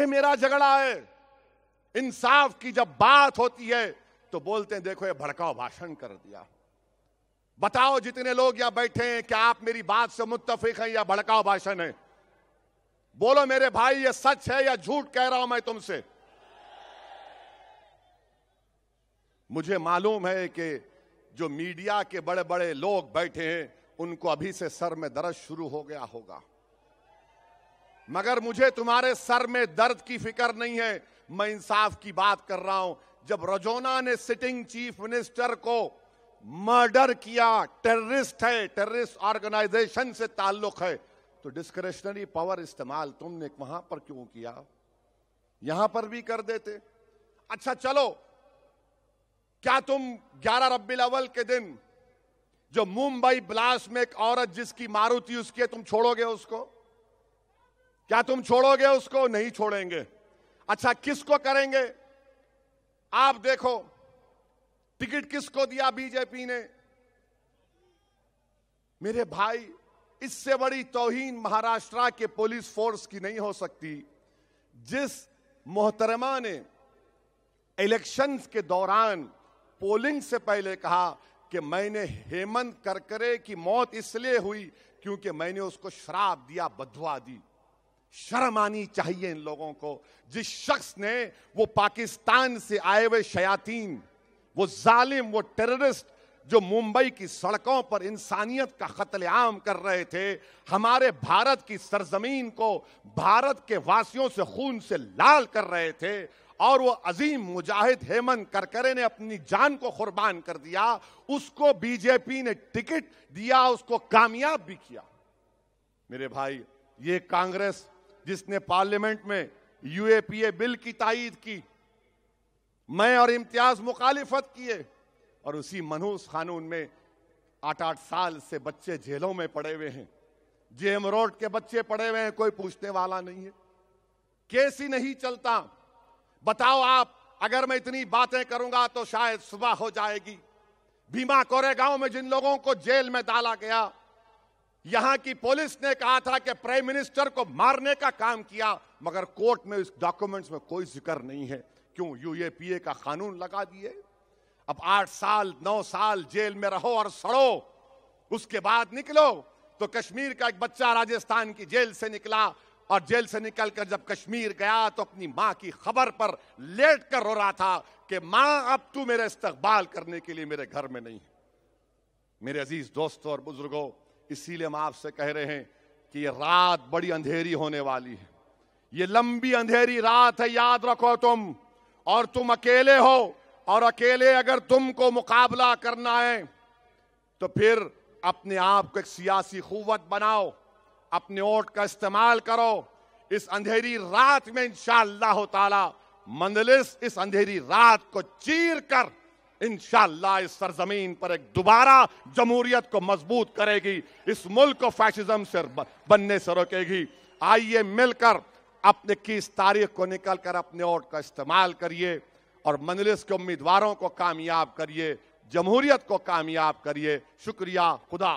یہ میرا جھگڑا ہے انصاف کی جب بات ہوتی ہے تو بولتے ہیں دیکھو یہ بھڑکاؤ بھاشن کر دیا بتاؤ جتنے لوگ یا بیٹھے ہیں کیا آپ میری بات سے متفق ہیں یا بھڑکاؤ بھاشن ہے بولو میرے بھائی یہ سچ ہے یا جھوٹ کہہ رہا ہوں میں تم سے مجھے معلوم ہے کہ جو میڈیا کے بڑے بڑے لوگ بیٹھے ہیں ان کو ابھی سے سر میں درد شروع ہو گیا ہوگا مگر مجھے تمہارے سر میں درد کی فکر نہیں ہے میں انصاف کی بات کر رہا ہوں جب رجونا نے سٹنگ چیف منسٹر کو مرڈر کیا ٹیررسٹ ہے ٹیررسٹ آرگنائزیشن سے تعلق ہے تو ڈسکریشنری پاور استعمال تم نے وہاں پر کیوں کیا یہاں پر بھی کر دیتے اچھا چلو کیا تم گیارہ ربی الاول کے دن جو ممبئی بلاس میں ایک عورت جس کی ماروتی اس کے تم چھوڑو گے اس کو کیا تم چھوڑو گے اس کو نہیں چھوڑیں گے اچھا کس کو کریں گے آپ دیکھو ٹکٹ کس کو دیا بی جے پی نے میرے بھائی اس سے بڑی توہین مہاراشٹرا کے پولیس فورس کی نہیں ہو سکتی جس محترمہ نے الیکشنز کے دوران پولنگ سے پہلے کہا کہ میں نے ہیمند کرکرے کی موت اس لیے ہوئی کیونکہ میں نے اس کو شراب دیا بدوا دی شرم آنی چاہیے ان لوگوں کو جس شخص نے وہ پاکستان سے آئے ہوئے شیاتی وہ ظالم وہ ٹیررسٹ جو ممبئی کی سڑکوں پر انسانیت کا قتل عام کر رہے تھے ہمارے بھارت کی سرزمین کو بھارت کے واسیوں سے خون سے لال کر رہے تھے اور وہ عظیم مجاہد ہیمن کرکرے نے اپنی جان کو قربان کر دیا اس کو بی جے پی نے ٹکٹ دیا اس کو کامیاب بھی کیا میرے بھائی یہ کانگریس جس نے پارلیمنٹ میں یو اے پی اے بل کی تائید کی میں اور امتیاز مخالفت کیے اور اسی منحوس قانون میں آٹھ آٹھ سال سے بچے جیلوں میں پڑے ہوئے ہیں جی ایم روڈ کے بچے پڑے ہوئے ہیں کوئی پوچھنے والا نہیں ہے کیس ہی نہیں چلتا بتاؤ آپ اگر میں اتنی باتیں کروں گا تو شاید صبح ہو جائے گی بھیما کورے گاؤں میں جن لوگوں کو جیل میں ڈالا گیا یہاں کی پولیس نے کہا تھا کہ پرائم منسٹر کو مارنے کا کام کیا مگر کورٹ میں اس ڈاکومنٹس میں کوئی ذکر نہیں ہے کیوں یو اے پی اے کا قانون لگا دیے اب آٹھ سال نو سال جیل میں رہو اور سڑو اس کے بعد نکلو تو کشمیر کا ایک بچہ راجستان کی جیل سے نکلا اور جیل سے نکل کر جب کشمیر گیا تو اپنی ماں کی خبر پر لیٹ کر رو رہا تھا کہ ماں اب تو میرے استقبال کرنے کے لیے میرے گھر میں نہیں ہے میرے عزیز دوستوں اور بزرگوں اسی ہم آپ سے کہہ رہے ہیں کہ یہ رات بڑی اندھیری ہونے والی ہے یہ لمبی اندھیری رات ہے یاد رکھو تم اور تم اکیلے ہو اور اکیلے اگر تم کو مقابلہ کرنا ہے تو پھر اپنے آپ کو ایک سیاسی قوت بناؤ اپنے ووٹ کا استعمال کرو اس اندھیری رات میں انشاءاللہ تعالی مندلس اس اندھیری رات کو چیر کر انشاءاللہ اس سرزمین پر ایک دوبارہ جمہوریت کو مضبوط کرے گی اس ملک کو فیشزم سے بننے سے روکے گی آئیے مل کر اپنے کی اس تاریخ کو نکل کر اپنے ووٹ کا استعمال کریے اور منلس کے امیدواروں کو کامیاب کریے جمہوریت کو کامیاب کریے شکریہ خدا